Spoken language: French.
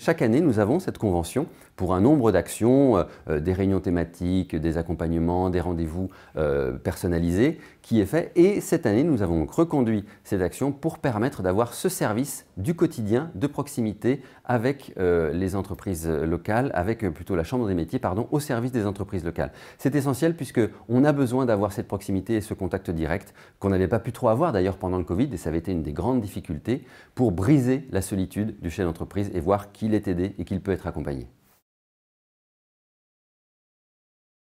Chaque année, nous avons cette convention pour un nombre d'actions, euh, euh, des réunions thématiques, des accompagnements, des rendez-vous euh, personnalisés qui est fait. Et cette année, nous avons reconduit ces actions pour permettre d'avoir ce service du quotidien, de proximité, avec les entreprises locales, avec plutôt la Chambre des métiers, pardon, au service des entreprises locales. C'est essentiel puisque on a besoin d'avoir cette proximité et ce contact direct qu'on n'avait pas pu trop avoir d'ailleurs pendant le Covid et ça avait été une des grandes difficultés pour briser la solitude du chef d'entreprise et voir qui qu'il est aidé et qu'il peut être accompagné.